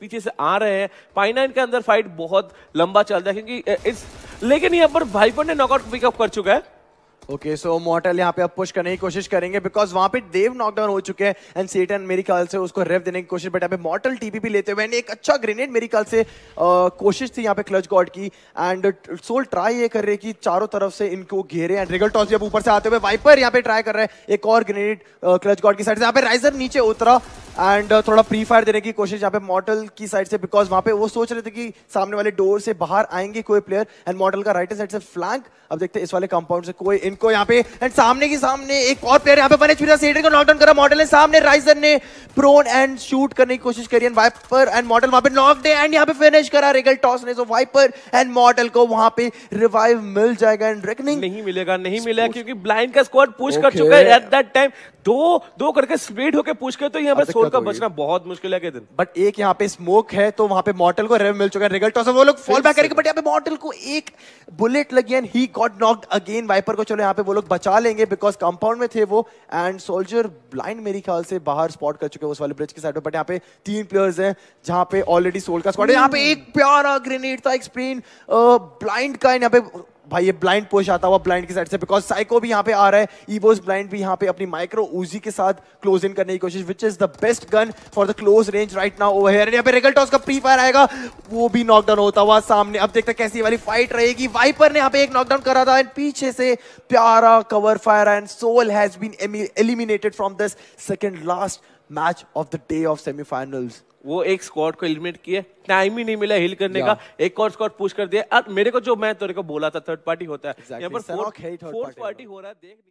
पीछे से आ रहे हैं पाइनाइन के अंदर फाइट बहुत लंबा चल रहा है क्योंकि इस लेकिन यहाँ पर भाईपन ने नॉकआउट पिकअप कर चुका है ओके सो मोटल यहाँ पे अब पुश करने की कोशिश करेंगे बिकॉज वहां पे देव नॉकडाउन हो चुके हैं एंड सेटन मेरी कल से उसको रेव देने की कोशिश बट यहाँ पे मोटल टीपी भी लेते हुए एक अच्छा ग्रेनेड मेरी कल से आ, कोशिश थी यहाँ पे क्लच गॉड की एंड सोल ट्राई ये कर रहे कि चारों तरफ से इनको घेरे एंड रिगल टॉस अब ऊपर से आते हुए वाइपर यहाँ पे ट्राई कर रहे हैं एक और ग्रेनेड क्लच गॉड की साइड से यहाँ पे राइजर नीचे उतरा एंड uh, थोड़ा प्री फायर देने की कोशिश यहाँ पे मॉडल की साइड से बिकॉज वहाँ पे वो सोच रहे थे कि सामने वाले डोर से बाहर आएंगे कोई प्लेयर एंड मॉडल का राइट साइड से फ्लैंक अब देखते हैं इस वाले कंपाउंड से कोई इनको यहाँ पे एंड सामने की सामने एक और प्लेयर यहाँ पे बने छुरा सेडर को नॉकडाउन करा मॉडल ने सामने राइजर ने प्रोन एंड शूट करने की कोशिश करी एंड वाइपर एंड मॉडल वहां पर नॉक डे एंड यहाँ पे फिनिश करा रेगल टॉस ने सो वाइपर एंड मॉडल को वहां पे रिवाइव मिल जाएगा एंड रेकनिंग नहीं मिलेगा नहीं मिलेगा क्योंकि ब्लाइंड का स्क्वाड पुश कर चुका है एट दैट टाइम दो दो करके स्पीड होके पूछ के तो यहाँ पे सोल का बचना बहुत मुश्किल है दिन बट एक यहाँ पे स्मोक है तो वहाँ पे मॉटल को रेव मिल चुका है रिगल्ट वो लोग फॉल बैक करेंगे बट यहाँ पे मॉटल को एक बुलेट लगी and he got knocked again Viper को चलो यहाँ पे वो लोग बचा लेंगे बिकॉज कंपाउंड में थे वो एंड सोल्जर ब्लाइंड मेरे ख्याल से बाहर स्पॉट कर चुके हैं उस वाले ब्रिज के साइड पर बट यहाँ पे तीन प्लेयर्स हैं जहाँ पे ऑलरेडी सोल का स्पॉट है यहाँ पे एक प्यारा ग्रेनेड था एक स्प्रीन ब्लाइंड का यहाँ पे भाई ये ब्लाइंड पोस्ट आता हुआ ब्लाइंड की साइड से बिकॉज साइको भी यहाँ पे आ रहा है ईवोस ब्लाइंड भी यहाँ पे अपनी माइक्रो ऊजी के साथ क्लोज इन करने की कोशिश which is the best gun for the close range right now over here यहाँ पे टॉस का प्री फायर आएगा वो भी नॉकडाउन होता हुआ सामने अब देखते कैसी वाली फाइट रहेगी वाइपर ने यहाँ पे एक नॉकडाउन करा था एंड पीछे से प्यारा cover fire and Soul has been eliminated from this second last match of the day of semifinals वो एक स्क्वाड को एलिमिनेट किए टाइम ही नहीं मिला हिल करने yeah. का एक और स्क्वाड पुश कर दिया मेरे को जो मैं तेरे को बोला था थर्ड पार्टी होता है exactly. यहाँ पर फोर्थ पार्टी हो रहा है देख